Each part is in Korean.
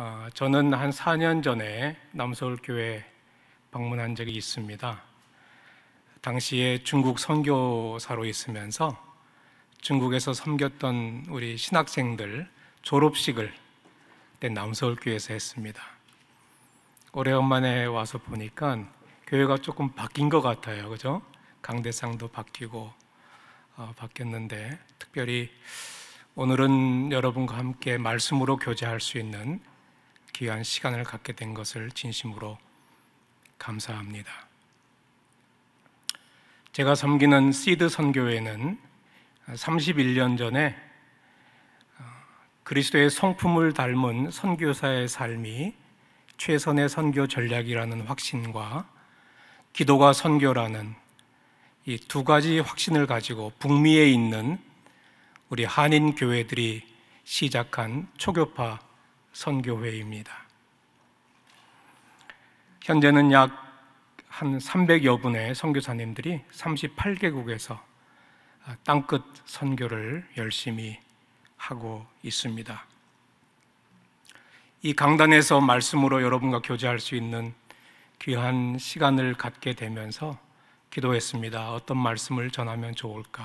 어, 저는 한 4년 전에 남서울교회 방문한 적이 있습니다. 당시에 중국 선교사로 있으면서 중국에서 섬겼던 우리 신학생들 졸업식을 그때 남서울교회에서 했습니다. 오래간만에 와서 보니까 교회가 조금 바뀐 것 같아요. 그죠? 강대상도 바뀌고 어, 바뀌었는데 특별히 오늘은 여러분과 함께 말씀으로 교제할 수 있는 귀한 시간을 갖게 된 것을 진심으로 감사합니다. 제가 섬기는 시드 선교회는 31년 전에 어, 그리스도의 성품을 닮은 선교사의 삶이 최선의 선교 전략이라는 확신과 기도가 선교라는 이 두 가지 확신을 가지고 북미에 있는 우리 한인 교회들이 시작한 초교파 선교회입니다. 현재는 약 한 300여 분의 선교사님들이 38개국에서 아, 땅끝 선교를 열심히 하고 있습니다. 이 강단에서 말씀으로 여러분과 교제할 수 있는 귀한 시간을 갖게 되면서 기도했습니다. 어떤 말씀을 전하면 좋을까?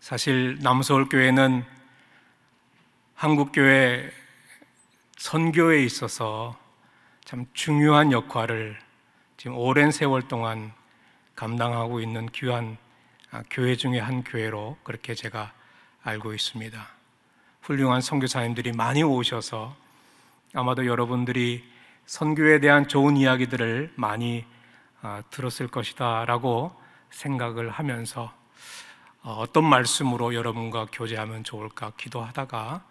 사실 남서울 교회는 한국교회 선교에 있어서 참 중요한 역할을 지금 오랜 세월 동안 감당하고 있는 귀한 아, 교회 중에 한 교회로 그렇게 제가 알고 있습니다. 훌륭한 선교사님들이 많이 오셔서 아마도 여러분들이 선교에 대한 좋은 이야기들을 많이 아, 들었을 것이다라고 생각을 하면서 어, 어떤 말씀으로 여러분과 교제하면 좋을까 기도하다가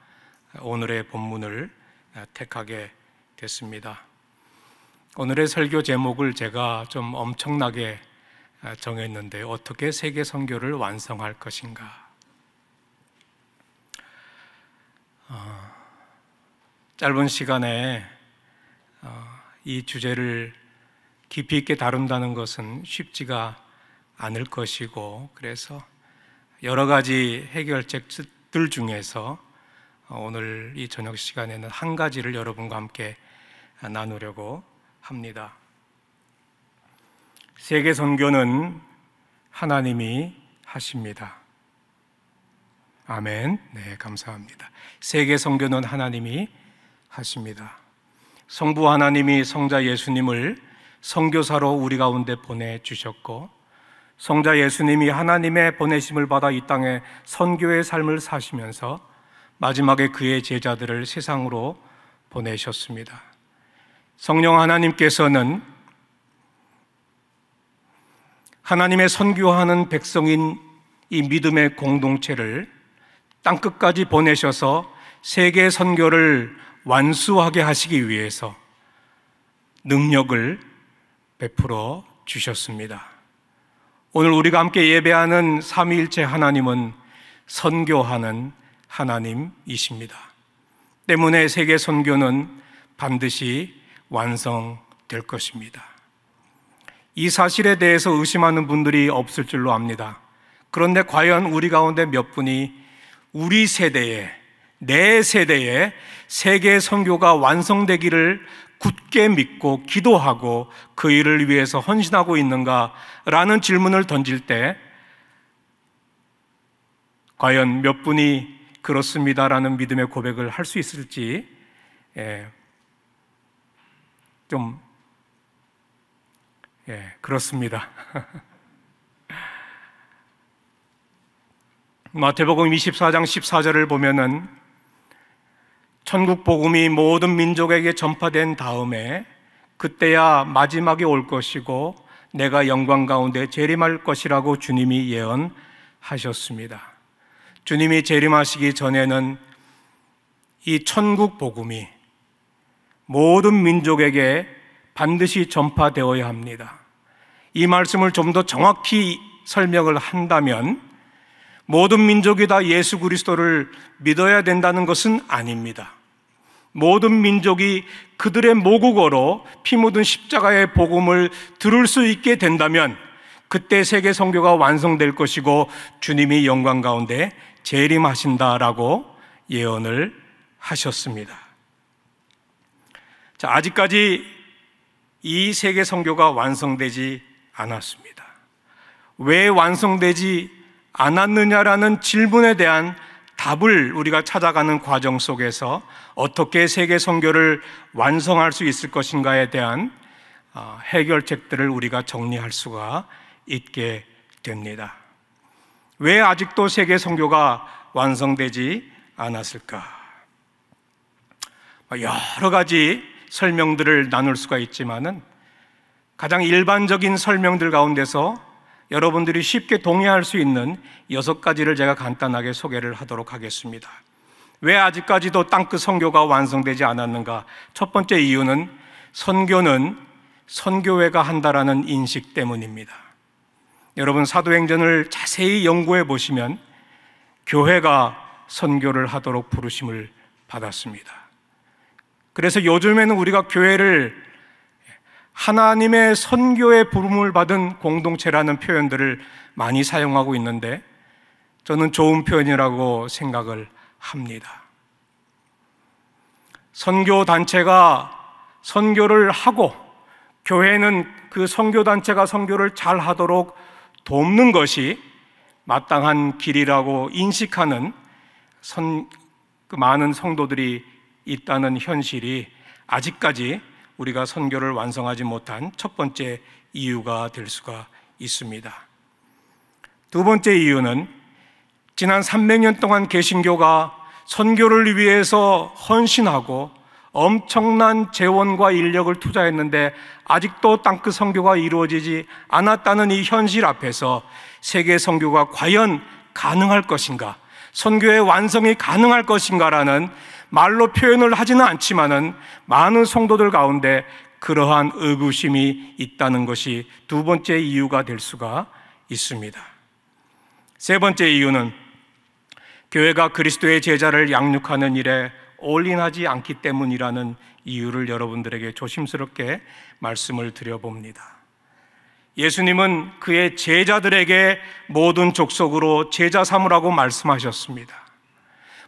오늘의 본문을 아, 택하게 됐습니다. 오늘의 설교 제목을 제가 좀 엄청나게 아, 정했는데 어떻게 세계 선교를 완성할 것인가? 어, 짧은 시간에 어, 이 주제를 깊이 있게 다룬다는 것은 쉽지가 않을 것이고 그래서 여러 가지 해결책들 중에서 어, 오늘 이 저녁 시간에는 한 가지를 여러분과 함께 아, 나누려고 합니다. 세계 선교는 하나님이 하십니다. 아멘. 네, 감사합니다. 세계 선교는 하나님이 하십니다. 성부 하나님이 성자 예수님을 선교사로 우리 가운데 보내 주셨고 성자 예수님이 하나님의 보내심을 받아 이 땅에 선교의 삶을 사시면서 마지막에 그의 제자들을 세상으로 보내셨습니다. 성령 하나님께서는 하나님의 선교하는 백성인 이 믿음의 공동체를 땅끝까지 보내셔서 세계 선교를 완수하게 하시기 위해서 능력을 베풀어 주셨습니다. 오늘 우리가 함께 예배하는 삼위일체 하나님은 선교하는 하나님이십니다. 때문에 세계 선교는 반드시 완성될 것입니다. 이 사실에 대해서 의심하는 분들이 없을 줄로 압니다. 그런데 과연 우리 가운데 몇 분이 우리 세대에 내 세대에 세계 선교가 완성되기를 굳게 믿고 기도하고 그 일을 위해서 헌신하고 있는가라는 질문을 던질 때 과연 몇 분이 그렇습니다라는 믿음의 고백을 할 수 있을지 예, 좀 예, 그렇습니다. 마태복음 24장 14절을 보면은 천국 복음이 모든 민족에게 전파된 다음에 그때야 마지막이 올 것이고 내가 영광 가운데 재림할 것이라고 주님이 예언하셨습니다. 주님이 재림하시기 전에는 이 천국 복음이 모든 민족에게 반드시 전파되어야 합니다. 이 말씀을 좀 더 정확히 설명을 한다면 모든 민족이 다 예수 그리스도를 믿어야 된다는 것은 아닙니다. 모든 민족이 그들의 모국어로 피 묻은 십자가의 복음을 들을 수 있게 된다면 그때 세계 선교가 완성될 것이고 주님이 영광 가운데 재림하신다라고 예언을 하셨습니다. 자, 아직까지 이 세계 선교가 완성되지 않았습니다. 왜 완성되지 않았느냐라는 질문에 대한 답을 우리가 찾아가는 과정 속에서 어떻게 세계 선교를 완성할 수 있을 것인가에 대한 어, 해결책들을 우리가 정리할 수가 있게 됩니다. 왜 아직도 세계 선교가 완성되지 않았을까? 뭐 여러 가지 설명들을 나눌 수가 있지만은 가장 일반적인 설명들 가운데서 여러분들이 쉽게 동의할 수 있는 여섯 가지를 제가 간단하게 소개를 하도록 하겠습니다. 왜 아직까지도 땅끝 선교가 완성되지 않았는가? 첫 번째 이유는 선교는 선교회가 한다라는 인식 때문입니다. 여러분 사도행전을 자세히 연구해 보시면 교회가 선교를 하도록 부르심을 받았습니다. 그래서 요즘에는 우리가 교회를 하나님의 선교의 부름을 받은 공동체라는 표현들을 많이 사용하고 있는데 저는 좋은 표현이라고 생각을 합니다. 선교 단체가 선교를 하고 교회는 그 선교 단체가 선교를 잘 하도록 돕는 것이 마땅한 길이라고 인식하는 선, 그 많은 성도들이 있다는 현실이 아직까지 우리가 선교를 완성하지 못한 첫 번째 이유가 될 수가 있습니다. 두 번째 이유는 지난 300년 동안 개신교가 선교를 위해서 헌신하고 엄청난 재원과 인력을 투자했는데 아직도 땅끝 성교가 이루어지지 않았다는 이 현실 앞에서 세계 성교가 과연 가능할 것인가? 선교의 완성이 가능할 것인가라는 말로 표현을 하지는 않지만은 많은 성도들 가운데 그러한 의구심이 있다는 것이 두 번째 이유가 될 수가 있습니다. 세 번째 이유는 교회가 그리스도의 제자를 양육하는 일에 올인하지 않기 때문이라는 이유를 여러분들에게 조심스럽게 말씀을 드려봅니다. 예수님은 그의 제자들에게 모든 족속으로 제자 삼으라고 말씀하셨습니다.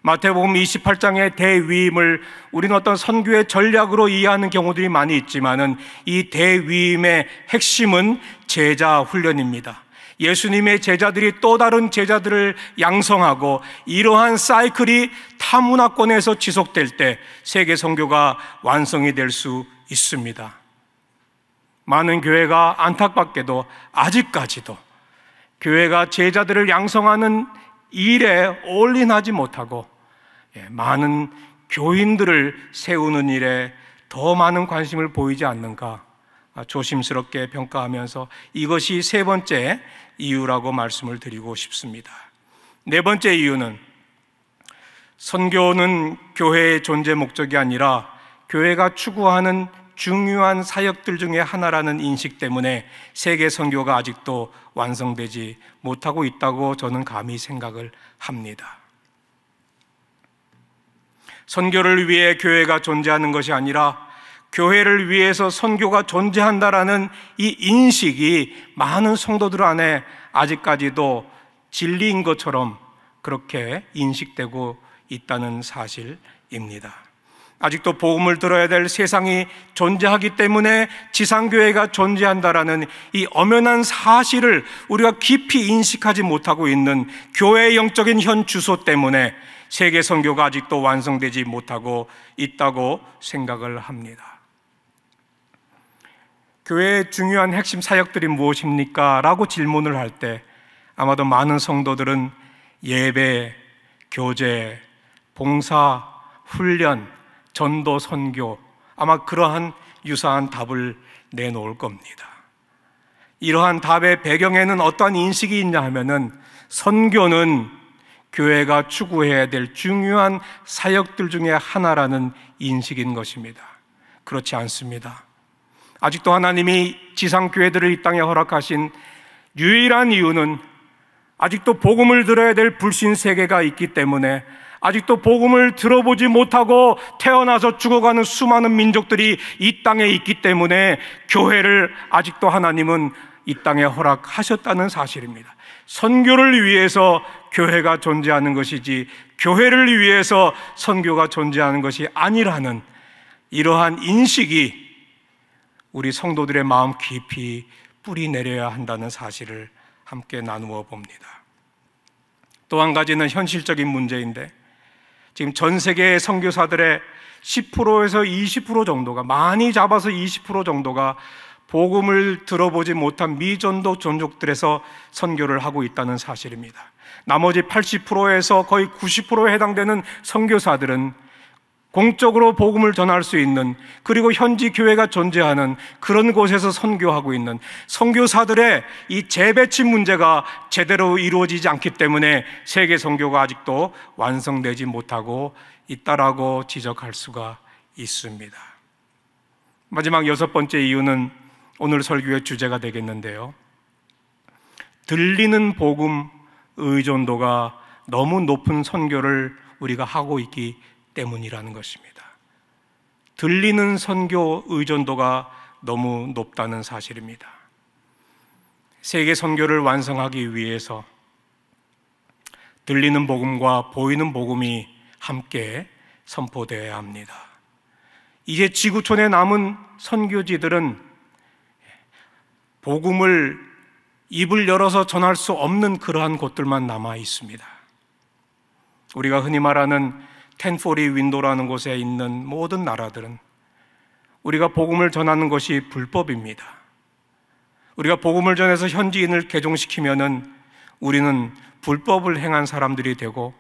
마태복음 28장의 대위임을 우리는 어떤 선교의 전략으로 이해하는 경우들이 많이 있지만은 이 대위임의 핵심은 제자 훈련입니다. 예수님의 제자들이 또 다른 제자들을 양성하고 이러한 사이클이 타문화권에서 지속될 때 세계 선교가 완성이 될 수 있습니다. 많은 교회가 안타깝게도 아직까지도 교회가 제자들을 양성하는 일에 올인하지 못하고 예, 많은 교인들을 세우는 일에 더 많은 관심을 보이지 않는가 아, 조심스럽게 평가하면서 이것이 세 번째 이유라고 말씀을 드리고 싶습니다. 네 번째 이유는 선교는 교회의 존재 목적이 아니라 교회가 추구하는 중요한 사역들 중에 하나라는 인식 때문에 세계 선교가 아직도 완성되지 못하고 있다고 저는 감히 생각을 합니다. 선교를 위해 교회가 존재하는 것이 아니라 교회를 위해서 선교가 존재한다라는 이 인식이 많은 성도들 안에 아직까지도 진리인 것처럼 그렇게 인식되고 있다는 사실입니다. 아직도 복음을 들어야 될 세상이 존재하기 때문에 지상교회가 존재한다라는 이 엄연한 사실을 우리가 깊이 인식하지 못하고 있는 교회의 영적인 현 주소 때문에 세계 선교가 아직도 완성되지 못하고 있다고 생각을 합니다. 교회의 중요한 핵심 사역들이 무엇입니까? 라고 질문을 할 때 아마도 많은 성도들은 예배, 교제, 봉사, 훈련, 전도, 선교 아마 그러한 유사한 답을 내놓을 겁니다. 이러한 답의 배경에는 어떤 인식이 있냐 하면은 선교는 교회가 추구해야 될 중요한 사역들 중의 하나라는 인식인 것입니다. 그렇지 않습니다. 아직도 하나님이 지상교회들을 이 땅에 허락하신 유일한 이유는 아직도 복음을 들어야 될 불신 세계가 있기 때문에 아직도 복음을 들어보지 못하고 태어나서 죽어가는 수많은 민족들이 이 땅에 있기 때문에 교회를 아직도 하나님은 이 땅에 허락하셨다는 사실입니다. 선교를 위해서 교회가 존재하는 것이지 교회를 위해서 선교가 존재하는 것이 아니라는 이러한 인식이 우리 성도들의 마음 깊이 뿌리 내려야 한다는 사실을 함께 나누어 봅니다. 또 한 가지는 현실적인 문제인데 지금 전 세계의 선교사들의 10%에서 20% 정도가 많이 잡아서 20% 정도가 복음을 들어보지 못한 미전도 종족들에서 선교를 하고 있다는 사실입니다. 나머지 80%에서 거의 90%에 해당되는 선교사들은 공적으로 복음을 전할 수 있는 그리고 현지 교회가 존재하는 그런 곳에서 선교하고 있는 선교사들의 이 재배치 문제가 제대로 이루어지지 않기 때문에 세계 선교가 아직도 완성되지 못하고 있다라고 지적할 수가 있습니다. 마지막 여섯 번째 이유는 오늘 설교의 주제가 되겠는데요. 들리는 복음 의존도가 너무 높은 선교를 우리가 하고 있기 때문이라는 것입니다. 들리는 선교 의존도가 너무 높다는 사실입니다. 세계 선교를 완성하기 위해서 들리는 복음과 보이는 복음이 함께 선포되어야 합니다. 이제 지구촌에 남은 선교지들은 복음을 입을 열어서 전할 수 없는 그러한 곳들만 남아 있습니다. 우리가 흔히 말하는 텐포리 윈도라는 곳에 있는 모든 나라들은 우리가 복음을 전하는 것이 불법입니다. 우리가 복음을 전해서 현지인을 개종시키면은 우리는 불법을 행한 사람들이 되고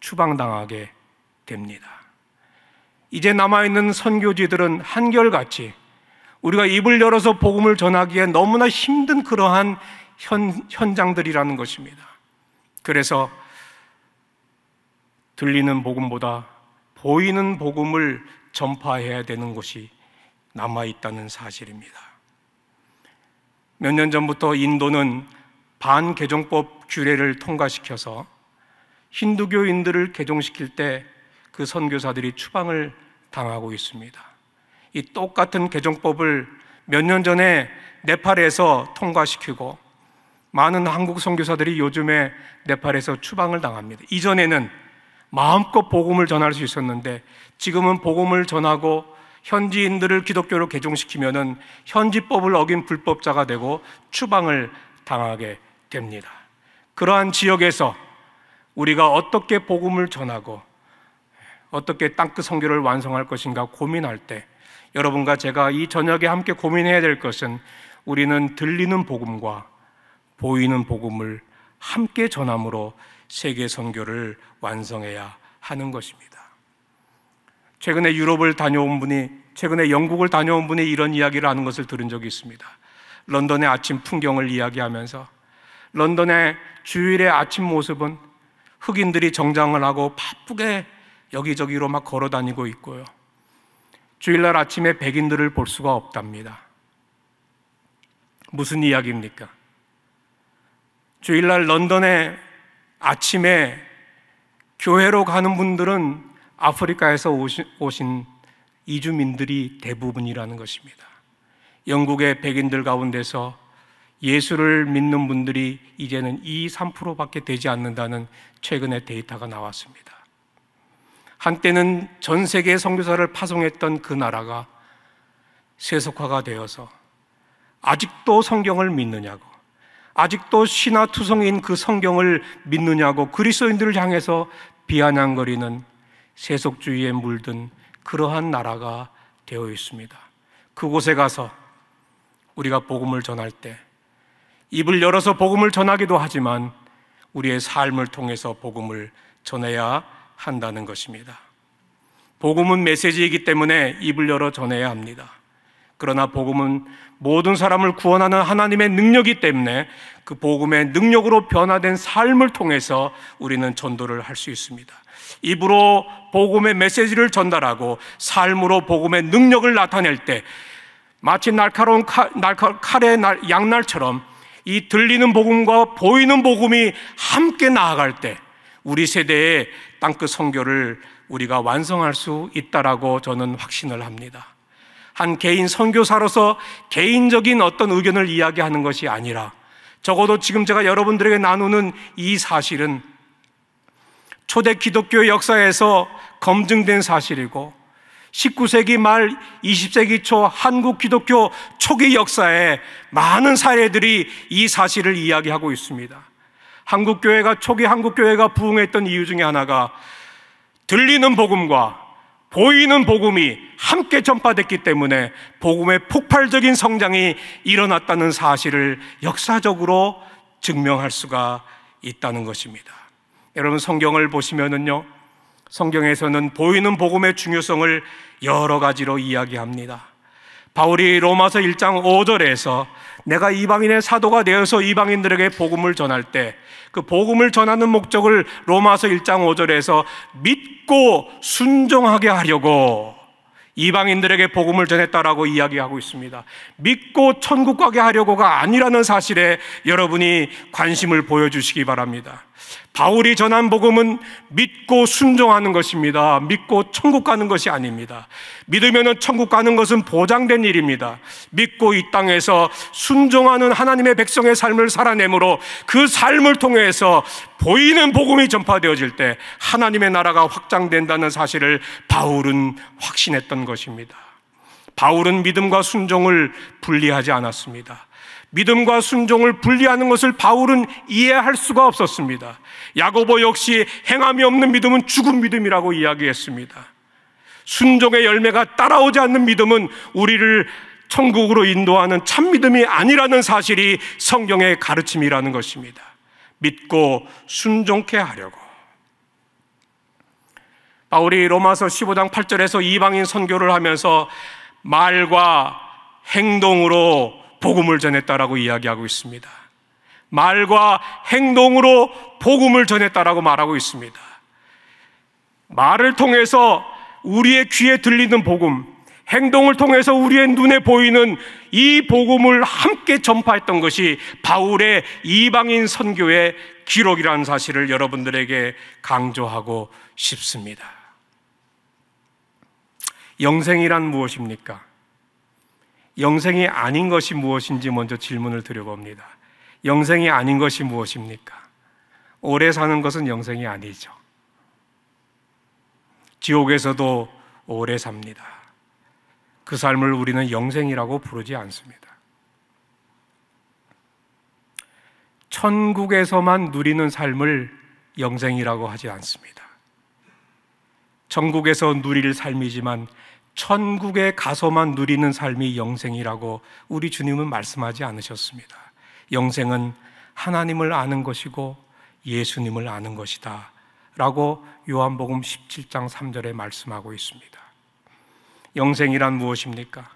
추방당하게 됩니다. 이제 남아있는 선교지들은 한결같이 우리가 입을 열어서 복음을 전하기에 너무나 힘든 그러한 현, 현장들이라는 것입니다. 그래서 들리는 복음보다 보이는 복음을 전파해야 되는 곳이 남아 있다는 사실입니다. 몇 년 전부터 인도는 반개종법 규례를 통과시켜서 힌두교인들을 개종시킬 때 그 선교사들이 추방을 당하고 있습니다. 이 똑같은 개종법을 몇 년 전에 네팔에서 통과시키고 많은 한국 선교사들이 요즘에 네팔에서 추방을 당합니다. 이전에는 마음껏 복음을 전할 수 있었는데 지금은 복음을 전하고 현지인들을 기독교로 개종시키면은 현지법을 어긴 불법자가 되고 추방을 당하게 됩니다. 그러한 지역에서 우리가 어떻게 복음을 전하고 어떻게 땅끝 선교를 완성할 것인가 고민할 때 여러분과 제가 이 저녁에 함께 고민해야 될 것은 우리는 들리는 복음과 보이는 복음을 함께 전함으로 세계 선교를 완성해야 하는 것입니다. 최근에 유럽을 다녀온 분이 최근에 영국을 다녀온 분이 이런 이야기를 하는 것을 들은 적이 있습니다. 런던의 아침 풍경을 이야기하면서 런던의 주일의 아침 모습은 흑인들이 정장을 하고 바쁘게 여기저기로 막 걸어 다니고 있고요. 주일날 아침에 백인들을 볼 수가 없답니다. 무슨 이야기입니까? 주일날 런던의 아침에 교회로 가는 분들은 아프리카에서 오신, 이주민들이 대부분이라는 것입니다. 영국의 백인들 가운데서 예수를 믿는 분들이 이제는 2, 3%밖에 되지 않는다는 최근의 데이터가 나왔습니다. 한때는 전 세계 의성교사를 파송했던 그 나라가 세속화가 되어서 아직도 성경을 믿느냐고 아직도 신화투성인 그 성경을 믿느냐고 그리스도인들을 향해서 비아냥거리는 세속주의에 물든 그러한 나라가 되어 있습니다. 그곳에 가서 우리가 복음을 전할 때 입을 열어서 복음을 전하기도 하지만 우리의 삶을 통해서 복음을 전해야 한다는 것입니다. 복음은 메시지이기 때문에 입을 열어 전해야 합니다. 그러나 복음은 모든 사람을 구원하는 하나님의 능력이기 때문에 그 복음의 능력으로 변화된 삶을 통해서 우리는 전도를 할 수 있습니다. 입으로 복음의 메시지를 전달하고 삶으로 복음의 능력을 나타낼 때 마치 날카로운 칼, 날카, 칼의 날, 양날처럼 이 들리는 복음과 보이는 복음이 함께 나아갈 때 우리 세대의 땅끝 선교를 우리가 완성할 수 있다라고 저는 확신을 합니다. 한 개인 선교사로서 개인적인 어떤 의견을 이야기하는 것이 아니라 적어도 지금 제가 여러분들에게 나누는 이 사실은 초대 기독교의 역사에서 검증된 사실이고 19세기 말 20세기 초 한국 기독교 초기 역사에 많은 사례들이 이 사실을 이야기하고 있습니다. 한국 교회가 초기 한국 교회가 부흥했던 이유 중에 하나가 들리는 복음과 보이는 복음이 함께 전파됐기 때문에 복음의 폭발적인 성장이 일어났다는 사실을 역사적으로 증명할 수가 있다는 것입니다. 여러분 성경을 보시면은요. 성경에서는 보이는 복음의 중요성을 여러 가지로 이야기합니다. 바울이 로마서 1장 5절에서 내가 이방인의 사도가 되어서 이방인들에게 복음을 전할 때 그 복음을 전하는 목적을 로마서 1장 5절에서 믿고 순종하게 하려고 이방인들에게 복음을 전했다라고 이야기하고 있습니다. 믿고 천국 가게 하려고가 아니라는 사실에 여러분이 관심을 보여주시기 바랍니다. 바울이 전한 복음은 믿고 순종하는 것입니다. 믿고 천국 가는 것이 아닙니다. 믿으면 천국 가는 것은 보장된 일입니다. 믿고 이 땅에서 순종하는 하나님의 백성의 삶을 살아내므로 그 삶을 통해서 보이는 복음이 전파되어질 때 하나님의 나라가 확장된다는 사실을 바울은 확신했던 것입니다. 바울은 믿음과 순종을 분리하지 않았습니다. 믿음과 순종을 분리하는 것을 바울은 이해할 수가 없었습니다. 야고보 역시 행함이 없는 믿음은 죽은 믿음이라고 이야기했습니다. 순종의 열매가 따라오지 않는 믿음은 우리를 천국으로 인도하는 참 믿음이 아니라는 사실이 성경의 가르침이라는 것입니다. 믿고 순종케 하려고. 바울이 로마서 15장 8절에서 이방인 선교를 하면서 말과 행동으로 복음을 전했다라고 이야기하고 있습니다. 말과 행동으로 복음을 전했다라고 말하고 있습니다. 말을 통해서 우리의 귀에 들리는 복음, 행동을 통해서 우리의 눈에 보이는 이 복음을 함께 전파했던 것이 바울의 이방인 선교의 기록이라는 사실을 여러분들에게 강조하고 싶습니다. 영생이란 무엇입니까? 영생이 아닌 것이 무엇인지 먼저 질문을 드려봅니다 영생이 아닌 것이 무엇입니까? 오래 사는 것은 영생이 아니죠. 지옥에서도 오래 삽니다. 그 삶을 우리는 영생이라고 부르지 않습니다. 천국에서만 누리는 삶을 영생이라고 하지 않습니다. 천국에서 누릴 삶이지만 천국에 가서만 누리는 삶이 영생이라고 우리 주님은 말씀하지 않으셨습니다. 영생은 하나님을 아는 것이고 예수님을 아는 것이다. 라고 요한복음 17장 3절에 말씀하고 있습니다. 영생이란 무엇입니까?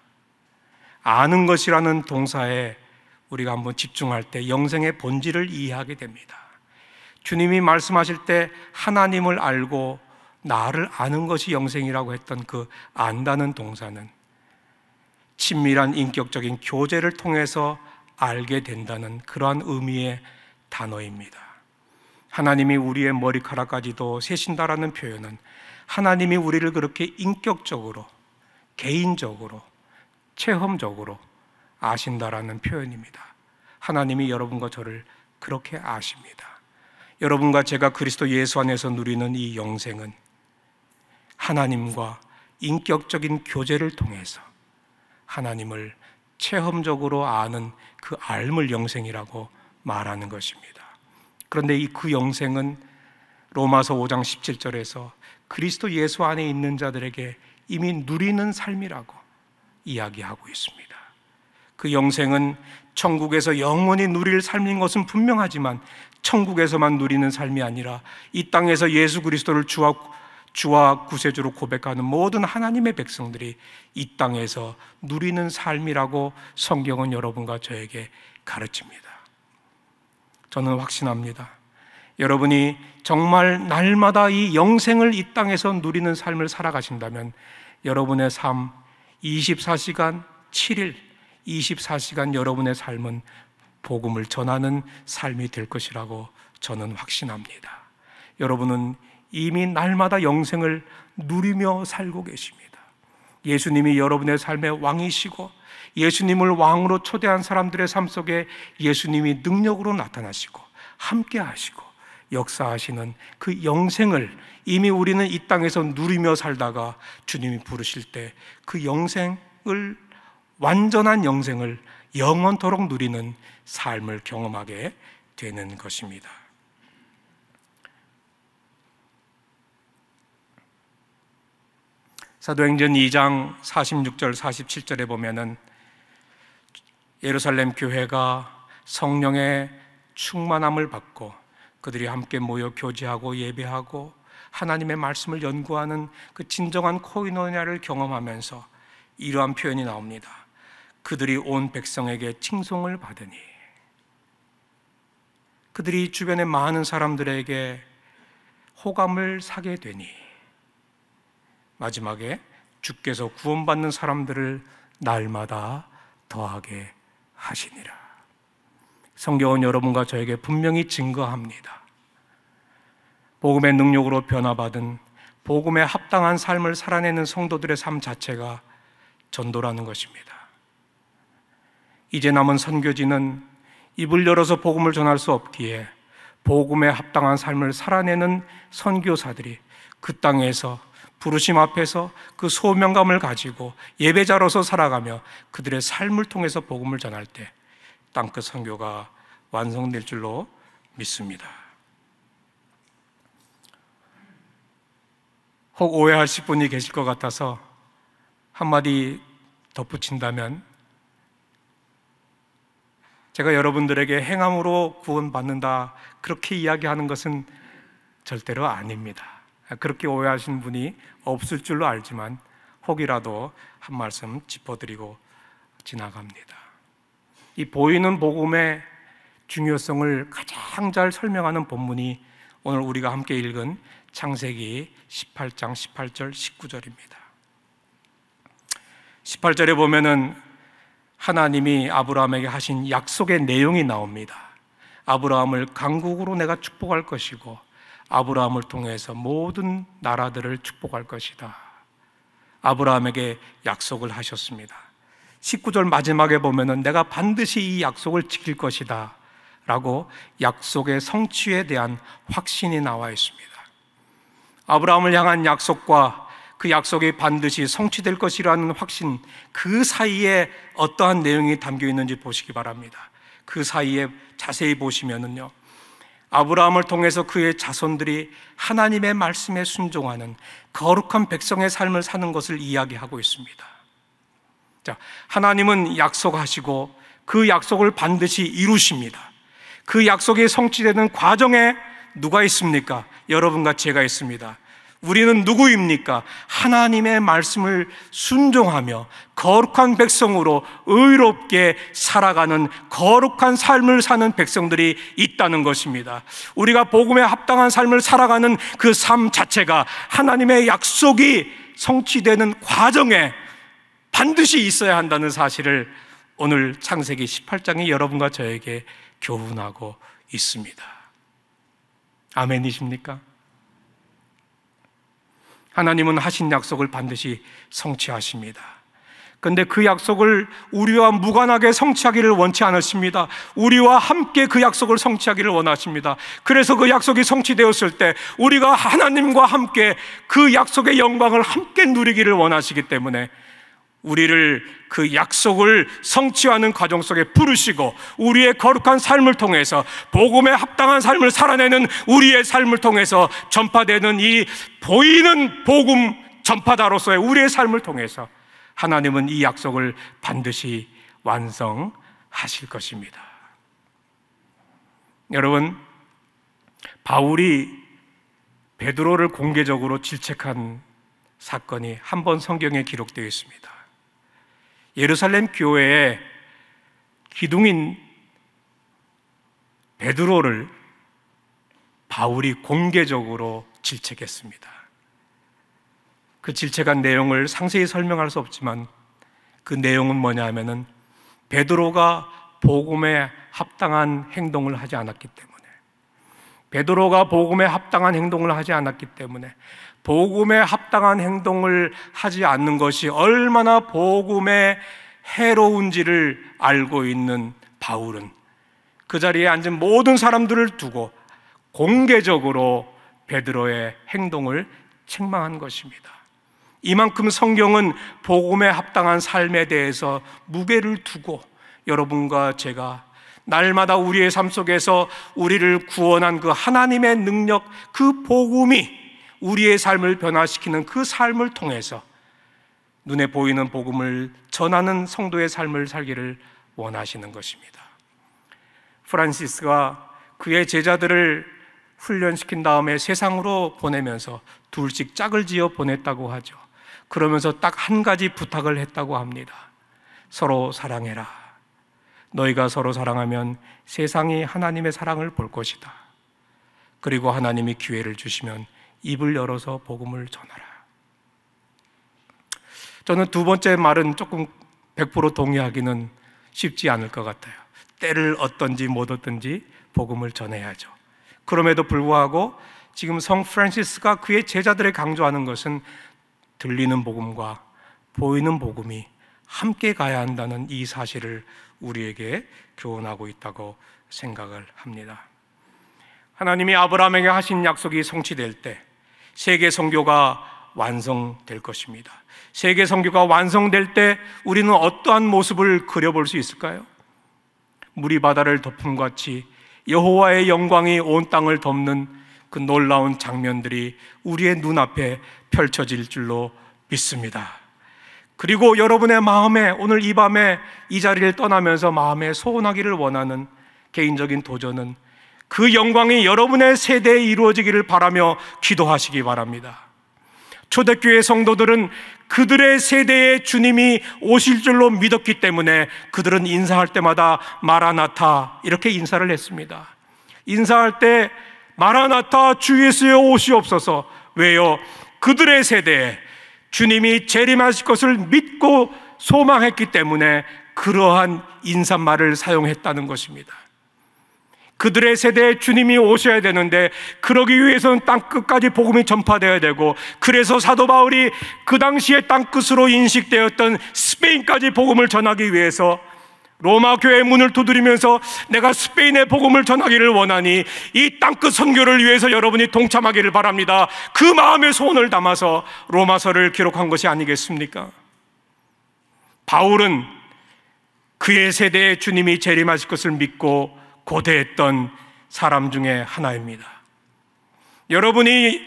아는 것이라는 동사에 우리가 한번 집중할 때 영생의 본질을 이해하게 됩니다. 주님이 말씀하실 때 하나님을 알고 나를 아는 것이 영생이라고 했던 그 안다는 동사는 친밀한 인격적인 교제를 통해서 알게 된다는 그러한 의미의 단어입니다. 하나님이 우리의 머리카락까지도 세신다라는 표현은 하나님이 우리를 그렇게 인격적으로, 개인적으로, 체험적으로 아신다라는 표현입니다. 하나님이 여러분과 저를 그렇게 아십니다. 여러분과 제가 그리스도 예수 안에서 누리는 이 영생은 하나님과 인격적인 교제를 통해서 하나님을 체험적으로 아는 그 알물 영생이라고 말하는 것입니다. 그런데 이 그 영생은 로마서 5장 17절에서 그리스도 예수 안에 있는 자들에게 이미 누리는 삶이라고 이야기하고 있습니다. 그 영생은 천국에서 영원히 누릴 삶인 것은 분명하지만 천국에서만 누리는 삶이 아니라 이 땅에서 예수 그리스도를 주와 주와 구세주로 고백하는 모든 하나님의 백성들이 이 땅에서 누리는 삶이라고 성경은 여러분과 저에게 가르칩니다. 저는 확신합니다. 여러분이 정말 날마다 이 영생을 이 땅에서 누리는 삶을 살아가신다면 여러분의 삶 24시간 7일 24시간 여러분의 삶은 복음을 전하는 삶이 될 것이라고 저는 확신합니다. 여러분은 이미 날마다 영생을 누리며 살고 계십니다. 예수님이 여러분의 삶의 왕이시고 예수님을 왕으로 초대한 사람들의 삶 속에 예수님이 능력으로 나타나시고 함께 하시고 역사하시는 그 영생을 이미 우리는 이 땅에서 누리며 살다가 주님이 부르실 때 그 영생을 완전한 영생을 영원토록 누리는 삶을 경험하게 되는 것입니다. 사도행전 2장 46절 47절에 보면은 예루살렘 교회가 성령의 충만함을 받고 그들이 함께 모여 교제하고 예배하고 하나님의 말씀을 연구하는 그 진정한 코이노냐를 경험하면서 이러한 표현이 나옵니다. 그들이 온 백성에게 칭송을 받으니 그들이 주변의 많은 사람들에게 호감을 사게 되니 마지막에 주께서 구원받는 사람들을 날마다 더하게 하시니라. 성경은 여러분과 저에게 분명히 증거합니다. 복음의 능력으로 변화받은 복음에 합당한 삶을 살아내는 성도들의 삶 자체가 전도라는 것입니다. 이제 남은 선교지는 입을 열어서 복음을 전할 수 없기에 복음에 합당한 삶을 살아내는 선교사들이 그 땅에서 부르심 앞에서 그 소명감을 가지고 예배자로서 살아가며 그들의 삶을 통해서 복음을 전할 때 땅끝 선교가 완성될 줄로 믿습니다. 혹 오해하실 분이 계실 것 같아서 한마디 덧붙인다면 제가 여러분들에게 행함으로 구원받는다 그렇게 이야기하는 것은 절대로 아닙니다. 아, 그렇게 오해하신 분이 없을 줄로 알지만 혹이라도 한 말씀 짚어드리고 지나갑니다. 이 보이는 복음의 중요성을 가장 잘 설명하는 본문이 오늘 우리가 함께 읽은 창세기 18장 18절 19절입니다. 18절에 보면은 하나님이 아브라함에게 하신 약속의 내용이 나옵니다. 아브라함을 강국으로 내가 축복할 것이고 아브라함을 통해서 모든 나라들을 축복할 것이다. 아브라함에게 약속을 하셨습니다. 19절 마지막에 보면은 내가 반드시 이 약속을 지킬 것이다. 라고 약속의 성취에 대한 확신이 나와 있습니다. 아브라함을 향한 약속과 그 약속이 반드시 성취될 것이라는 확신, 그 사이에 어떠한 내용이 담겨 있는지 보시기 바랍니다. 그 사이에 자세히 보시면은요. 아브라함을 통해서 그의 자손들이 하나님의 말씀에 순종하는 거룩한 백성의 삶을 사는 것을 이야기하고 있습니다. 자, 하나님은 약속하시고 그 약속을 반드시 이루십니다. 그 약속이 성취되는 과정에 누가 있습니까? 여러분과 제가 있습니다. 우리는 누구입니까? 하나님의 말씀을 순종하며 거룩한 백성으로 의롭게 살아가는 거룩한 삶을 사는 백성들이 있다는 것입니다. 우리가 복음에 합당한 삶을 살아가는 그 삶 자체가 하나님의 약속이 성취되는 과정에 반드시 있어야 한다는 사실을 오늘 창세기 18장이 여러분과 저에게 교훈하고 있습니다. 아멘이십니까? 하나님은 하신 약속을 반드시 성취하십니다. 근데 그 약속을 우리와 무관하게 성취하기를 원치 않으십니다. 우리와 함께 그 약속을 성취하기를 원하십니다. 그래서 그 약속이 성취되었을 때 우리가 하나님과 함께 그 약속의 영광을 함께 누리기를 원하시기 때문에 우리를 그 약속을 성취하는 과정 속에 부르시고 우리의 거룩한 삶을 통해서 복음에 합당한 삶을 살아내는 우리의 삶을 통해서 전파되는 이 보이는 복음 전파자로서의 우리의 삶을 통해서 하나님은 이 약속을 반드시 완성하실 것입니다. 여러분 바울이 베드로를 공개적으로 질책한 사건이 한 번 성경에 기록되어 있습니다. 예루살렘 교회의 기둥인 베드로를 바울이 공개적으로 질책했습니다. 그 질책한 내용을 상세히 설명할 수 없지만 그 내용은 뭐냐 하면은 베드로가 복음에 합당한 행동을 하지 않았기 때문에 베드로가 복음에 합당한 행동을 하지 않았기 때문에 복음에 합당한 행동을 하지 않는 것이 얼마나 복음에 해로운지를 알고 있는 바울은 그 자리에 앉은 모든 사람들을 두고 공개적으로 베드로의 행동을 책망한 것입니다. 이만큼 성경은 복음에 합당한 삶에 대해서 무게를 두고 여러분과 제가 날마다 우리의 삶 속에서 우리를 구원한 그 하나님의 능력, 그 복음이 우리의 삶을 변화시키는 그 삶을 통해서 눈에 보이는 복음을 전하는 성도의 삶을 살기를 원하시는 것입니다. 프란시스가 그의 제자들을 훈련시킨 다음에 세상으로 보내면서 둘씩 짝을 지어 보냈다고 하죠. 그러면서 딱 한 가지 부탁을 했다고 합니다. 서로 사랑해라. 너희가 서로 사랑하면 세상이 하나님의 사랑을 볼 것이다. 그리고 하나님이 기회를 주시면 입을 열어서 복음을 전하라. 저는 두 번째 말은 조금 100% 동의하기는 쉽지 않을 것 같아요. 때를 얻든지 못 얻든지 복음을 전해야죠. 그럼에도 불구하고 지금 성 프란시스가 그의 제자들에 강조하는 것은 들리는 복음과 보이는 복음이 함께 가야 한다는 이 사실을 우리에게 교훈하고 있다고 생각을 합니다. 하나님이 아브라함에게 하신 약속이 성취될 때 세계 선교가 완성될 것입니다. 세계 선교가 완성될 때 우리는 어떠한 모습을 그려볼 수 있을까요? 물이 바다를 덮음 같이 여호와의 영광이 온 땅을 덮는 그 놀라운 장면들이 우리의 눈앞에 펼쳐질 줄로 믿습니다. 그리고 여러분의 마음에 오늘 이 밤에 이 자리를 떠나면서 마음에 소원하기를 원하는 개인적인 도전은 그 영광이 여러분의 세대에 이루어지기를 바라며 기도하시기 바랍니다. 초대교회 성도들은 그들의 세대에 주님이 오실 줄로 믿었기 때문에 그들은 인사할 때마다 마라나타 이렇게 인사를 했습니다. 인사할 때 마라나타 주 예수여 오시옵소서 왜요? 그들의 세대에 주님이 재림하실 것을 믿고 소망했기 때문에 그러한 인사말을 사용했다는 것입니다. 그들의 세대에 주님이 오셔야 되는데 그러기 위해서는 땅 끝까지 복음이 전파되어야 되고 그래서 사도 바울이 그 당시에 땅 끝으로 인식되었던 스페인까지 복음을 전하기 위해서 로마 교회 문을 두드리면서 내가 스페인의 복음을 전하기를 원하니 이 땅 끝 선교를 위해서 여러분이 동참하기를 바랍니다. 그 마음의 소원을 담아서 로마서를 기록한 것이 아니겠습니까? 바울은 그의 세대에 주님이 재림하실 것을 믿고 고대했던 사람 중에 하나입니다. 여러분이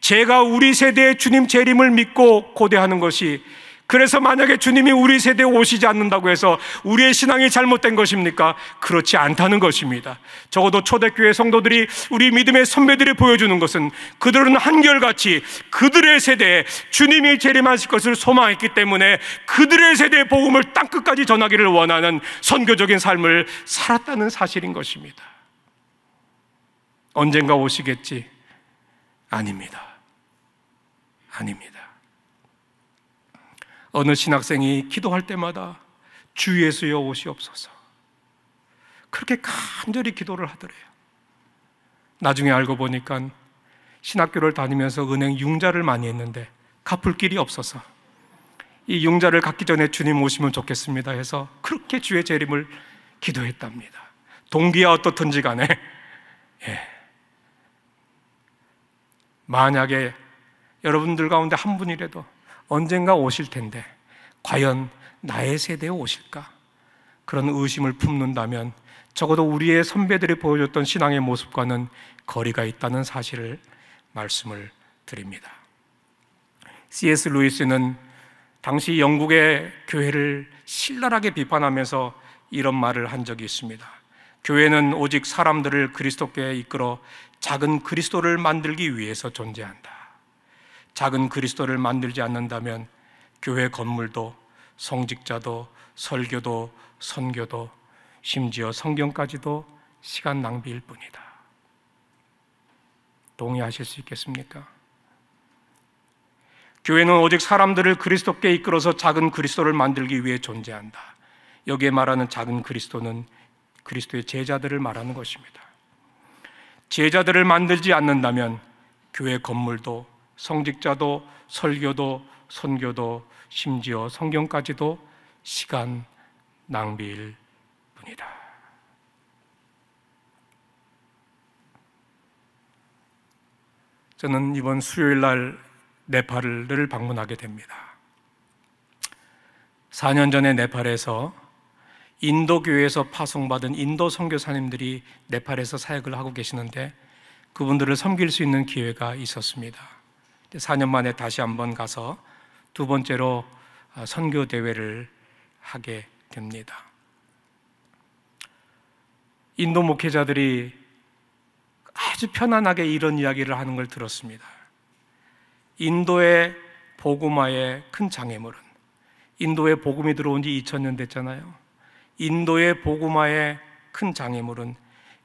제가 우리 세대의 주님 재림을 믿고 고대하는 것이 그래서 만약에 주님이 우리 세대에 오시지 않는다고 해서 우리의 신앙이 잘못된 것입니까? 그렇지 않다는 것입니다. 적어도 초대교회 성도들이 우리 믿음의 선배들이 보여주는 것은 그들은 한결같이 그들의 세대에 주님이 재림하실 것을 소망했기 때문에 그들의 세대의 복음을 땅끝까지 전하기를 원하는 선교적인 삶을 살았다는 사실인 것입니다. 언젠가 오시겠지? 아닙니다. 아닙니다. 어느 신학생이 기도할 때마다 주 예수여 오시옵소서. 그렇게 간절히 기도를 하더래요. 나중에 알고 보니까 신학교를 다니면서 은행 융자를 많이 했는데 갚을 길이 없어서 이 융자를 갚기 전에 주님 오시면 좋겠습니다 해서 그렇게 주의 재림을 기도했답니다. 동기와 어떻든지 간에 예. 만약에 여러분들 가운데 한 분이라도 언젠가 오실 텐데 과연 나의 세대에 오실까? 그런 의심을 품는다면 적어도 우리의 선배들이 보여줬던 신앙의 모습과는 거리가 있다는 사실을 말씀을 드립니다. C.S. 루이스는 당시 영국의 교회를 신랄하게 비판하면서 이런 말을 한 적이 있습니다. 교회는 오직 사람들을 그리스도께 이끌어 작은 그리스도를 만들기 위해서 존재한다. 작은 그리스도를 만들지 않는다면 교회 건물도 성직자도 설교도 선교도 심지어 성경까지도 시간 낭비일 뿐이다. 동의하실 수 있겠습니까? 교회는 오직 사람들을 그리스도께 이끌어서 작은 그리스도를 만들기 위해 존재한다. 여기에 말하는 작은 그리스도는 그리스도의 제자들을 말하는 것입니다. 제자들을 만들지 않는다면 교회 건물도 성직자도 설교도 선교도 심지어 성경까지도 시간 낭비일 뿐이다. 저는 이번 수요일 날 네팔을 방문하게 됩니다. 4년 전에 네팔에서 인도 교회에서 파송받은 인도 선교사님들이 네팔에서 사역을 하고 계시는데 그분들을 섬길 수 있는 기회가 있었습니다. 4년 만에 다시 한번 가서 두 번째로 아, 선교 대회를 하게 됩니다. 인도 목회자들이 아주 편안하게 이런 이야기를 하는 걸 들었습니다. 인도의 복음화의 큰 장애물은 인도에 복음이 들어온 지 2000년 됐잖아요. 인도의 복음화의 큰 장애물은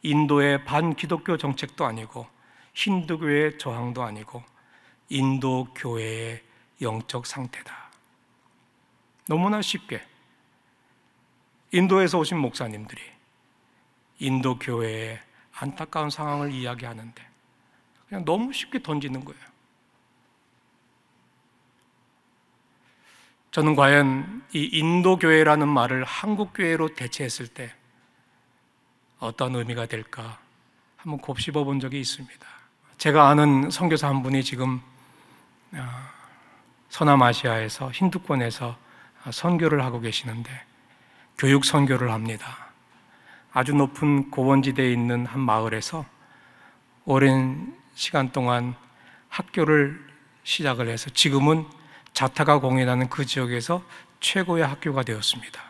인도의 반기독교 정책도 아니고 힌두교의 저항도 아니고 인도 교회의 영적 상태다. 너무나 쉽게 인도에서 오신 목사님들이 인도 교회의 안타까운 상황을 이야기하는데 그냥 너무 쉽게 던지는 거예요. 저는 과연 이 인도 교회라는 말을 한국 교회로 대체했을 때 어떤 의미가 될까 한번 곱씹어 본 적이 있습니다. 제가 아는 선교사 한 분이 지금 어, 서남아시아에서 힌두권에서 선교를 하고 계시는데 교육 선교를 합니다. 아주 높은 고원지대에 있는 한 마을에서 오랜 시간 동안 학교를 시작을 해서 지금은 자타가 공연하는 그 지역에서 최고의 학교가 되었습니다.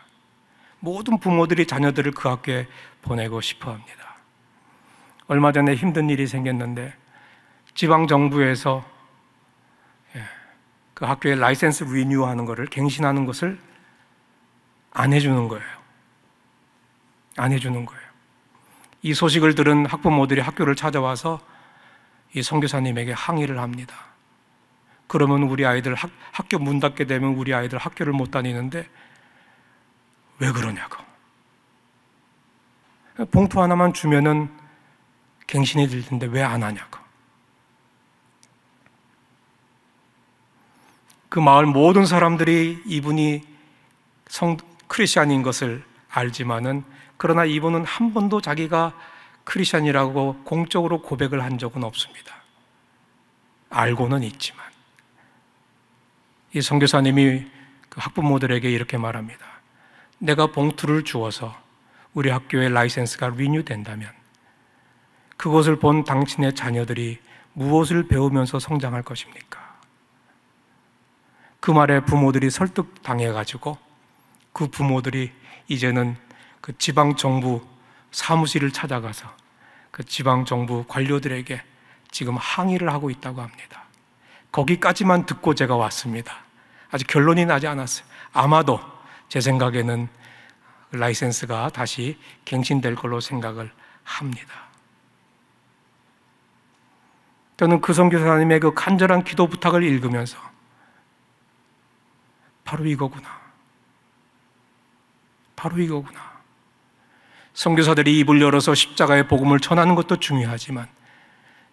모든 부모들이 자녀들을 그 학교에 보내고 싶어 합니다. 얼마 전에 힘든 일이 생겼는데 지방 정부에서 그 학교에 라이센스 리뉴하는 것을 갱신하는 것을 안 해주는 거예요. 안 해주는 거예요. 이 소식을 들은 학부모들이 학교를 찾아와서 이 선교사님에게 항의를 합니다. 그러면 우리 아이들 학, 학교 문 닫게 되면 우리 아이들 학교를 못 다니는데 왜 그러냐고. 봉투 하나만 주면은 갱신이 될 텐데 왜 안 하냐고. 그 마을 모든 사람들이 이분이 성 크리스천인 것을 알지만은 그러나 이분은 한 번도 자기가 크리스천이라고 공적으로 고백을 한 적은 없습니다. 알고는 있지만 이 선교사님이 그 학부모들에게 이렇게 말합니다. 내가 봉투를 주어서 우리 학교의 라이센스가 리뉴된다면 그것을 본 당신의 자녀들이 무엇을 배우면서 성장할 것입니까? 그 말에 부모들이 설득당해가지고 그 부모들이 이제는 그 지방 정부 사무실을 찾아가서 그 지방 정부 관료들에게 지금 항의를 하고 있다고 합니다. 거기까지만 듣고 제가 왔습니다. 아직 결론이 나지 않았어요. 아마도 제 생각에는 라이센스가 다시 갱신될 걸로 생각을 합니다. 저는 그 선교사님의 그 간절한 기도 부탁을 읽으면서 바로 이거구나. 바로 이거구나. 성교사들이 입을 열어서 십자가의 복음을 전하는 것도 중요하지만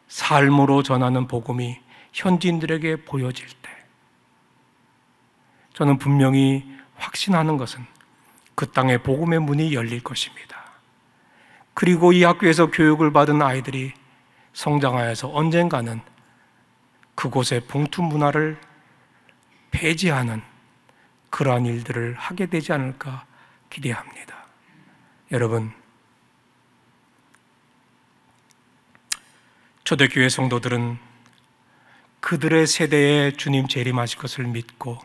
삶으로 전하는 복음이 현지인들에게 보여질 때 저는 분명히 확신하는 것은 그 땅에 복음의 문이 열릴 것입니다. 그리고 이 학교에서 교육을 받은 아이들이 성장하여서 언젠가는 그곳의 봉투 문화를 폐지하는 그러한 일들을 하게 되지 않을까 기대합니다. 여러분, 초대교회 성도들은 그들의 세대에 주님 재림하실 것을 믿고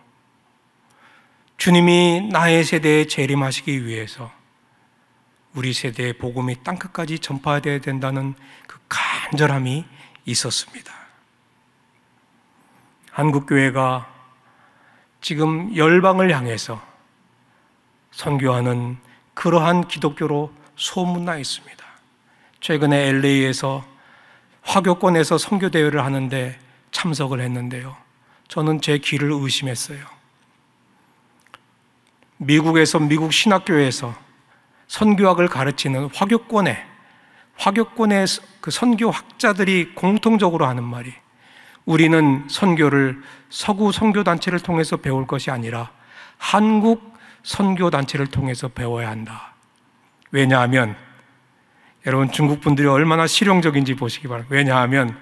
주님이 나의 세대에 재림하시기 위해서 우리 세대의 복음이 땅끝까지 전파되어야 된다는 그 간절함이 있었습니다. 한국교회가 지금 열방을 향해서 선교하는 그러한 기독교로 소문나 있습니다. 최근에 LA에서 화교권에서 선교대회를 하는데 참석을 했는데요. 저는 제 귀를 의심했어요. 미국에서 미국 신학교에서 선교학을 가르치는 화교권에 화교권의 그 선교학자들이 공통적으로 하는 말이 우리는 선교를 서구 선교단체를 통해서 배울 것이 아니라 한국 선교단체를 통해서 배워야 한다. 왜냐하면 여러분 중국 분들이 얼마나 실용적인지 보시기 바랍니다. 왜냐하면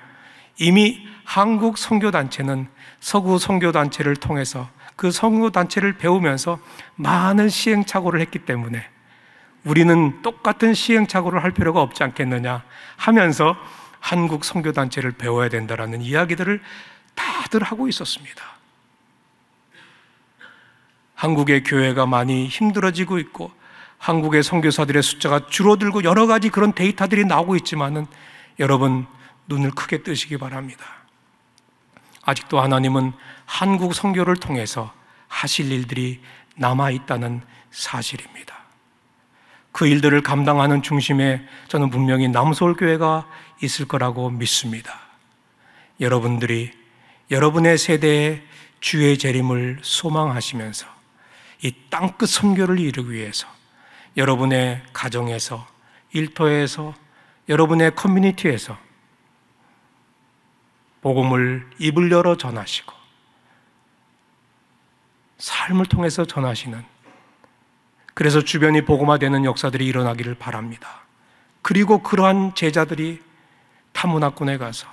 이미 한국 선교단체는 서구 선교단체를 통해서 그 선교단체를 배우면서 많은 시행착오를 했기 때문에 우리는 똑같은 시행착오를 할 필요가 없지 않겠느냐 하면서 한국 선교단체를 배워야 된다라는 이야기들을 다들 하고 있었습니다. 한국의 교회가 많이 힘들어지고 있고 한국의 선교사들의 숫자가 줄어들고 여러 가지 그런 데이터들이 나오고 있지만은 여러분 눈을 크게 뜨시기 바랍니다. 아직도 하나님은 한국 선교를 통해서 하실 일들이 남아 있다는 사실입니다. 그 일들을 감당하는 중심에 저는 분명히 남서울교회가 있을 거라고 믿습니다. 여러분들이 여러분의 세대에 주의 재림을 소망하시면서 이 땅끝 선교를 이루기 위해서 여러분의 가정에서 일터에서 여러분의 커뮤니티에서 복음을 입을 열어 전하시고 삶을 통해서 전하시는 그래서 주변이 복음화되는 역사들이 일어나기를 바랍니다. 그리고 그러한 제자들이 타문화권에 가서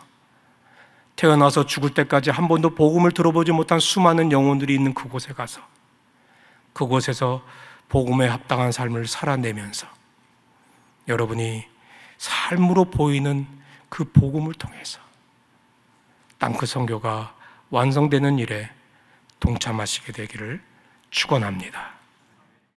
태어나서 죽을 때까지 한 번도 복음을 들어보지 못한 수많은 영혼들이 있는 그곳에 가서 그곳에서 복음에 합당한 삶을 살아내면서 여러분이 삶으로 보이는 그 복음을 통해서 땅크 성교가 그 완성되는 일에 동참하시게 되기를 축원합니다.